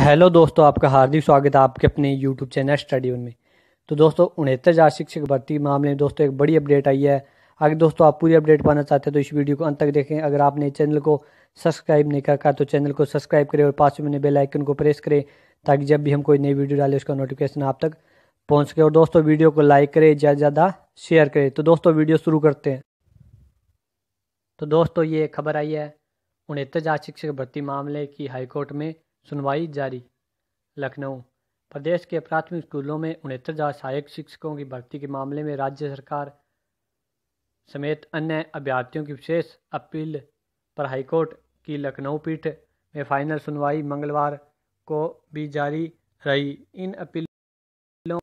hello दोस्तों आपका हार्दिक स्वागत है आपके अपने यूट्यूब चैनल स्टडी में तो दोस्तों उनहत्तर हजार शिक्षक भर्ती मामले में दोस्तों एक बड़ी अपडेट आई है अगर दोस्तों आप पूरी अपडेट पाना चाहते हैं तो इस वीडियो को अंत तक देखें अगर आपने चैनल को सब्सक्राइब नहीं करा तो चैनल को सब्सक्राइब करें और पास में बेल आइकन को प्रेस करें ताकि जब भी हम कोई नई वीडियो डालें उसका नोटिफिकेशन आप तक पहुँच सके और दोस्तों वीडियो को लाइक करें ज़्यादा ज़्यादा शेयर करें तो दोस्तों वीडियो शुरू करते हैं तो दोस्तों ये खबर आई है उनहत्तर हजार शिक्षक भर्ती मामले की हाईकोर्ट में सुनवाई जारी लखनऊ प्रदेश के प्राथमिक स्कूलों में उनहत्तर हज़ार सहायक शिक्षकों की भर्ती के मामले में राज्य सरकार समेत अन्य अभ्यर्थियों की विशेष अपील पर हाईकोर्ट की लखनऊ पीठ में फाइनल सुनवाई मंगलवार को भी जारी रही इन अपीलों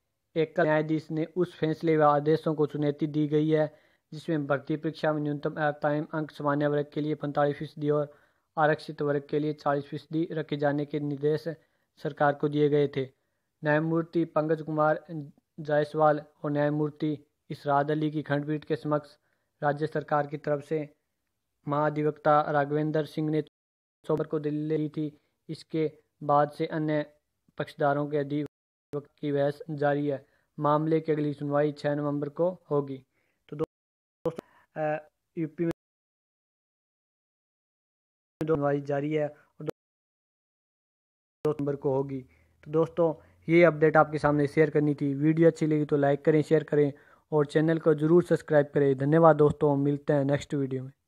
एकल न्यायाधीश ने उस फैसले व आदेशों को चुनौती दी गई है जिसमें भर्ती परीक्षा में न्यूनतम अंक सामान्य वर्ग के लिए पैंतालीस फीसदी और आरक्षित वर्ग के लिए चालीस फीसदी रखे जाने के निर्देश सरकार को दिए गए थे न्यायमूर्ति पंकज कुमार जायसवाल और न्यायमूर्ति इसराद अली की खंडपीठ के समक्ष राज्य सरकार की तरफ से महाधिवक्ता राघवेंद्र सिंह ने सोमवार को दिल्ली ली थी इसके बाद से अन्य पक्षधारों के अधिवक्त की बहस जारी है मामले की अगली सुनवाई छः नवंबर को होगी तो दोस्तों यूपी में सुनवाई जारी है और दो नंबर को होगी तो दोस्तों ये अपडेट आपके सामने शेयर करनी थी वीडियो अच्छी लगी तो लाइक करें शेयर करें और चैनल को ज़रूर सब्सक्राइब करें धन्यवाद दोस्तों मिलते हैं नेक्स्ट वीडियो में